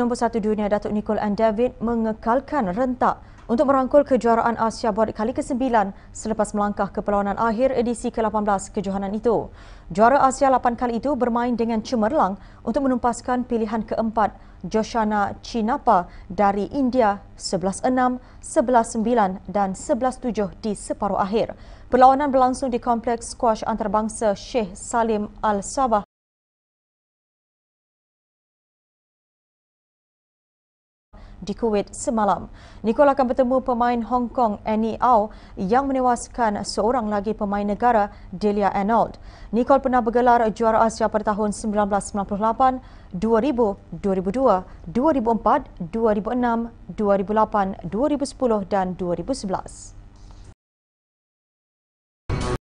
nombor satu dunia Datuk Nicole and David mengekalkan rentak untuk merangkul kejuaraan Asia Board kali ke-9 selepas melangkah ke perlawanan akhir edisi ke-18 kejohanan itu. Juara Asia 8 kali itu bermain dengan cemerlang untuk menumpaskan pilihan keempat Joshana Chinapa dari India 11-6, 11-9 dan 11-7 di separuh akhir. Perlawanan berlangsung di Kompleks Squash Antarabangsa Sheikh Salim Al-Sabah di Kuwait semalam. Nicol akan bertemu pemain Hong Kong Annie Au yang menewaskan seorang lagi pemain negara Delia Arnold. Nicol pernah bergelar juara Asia pada tahun 1998, 2000, 2002, 2004, 2006, 2008, 2010 dan 2011.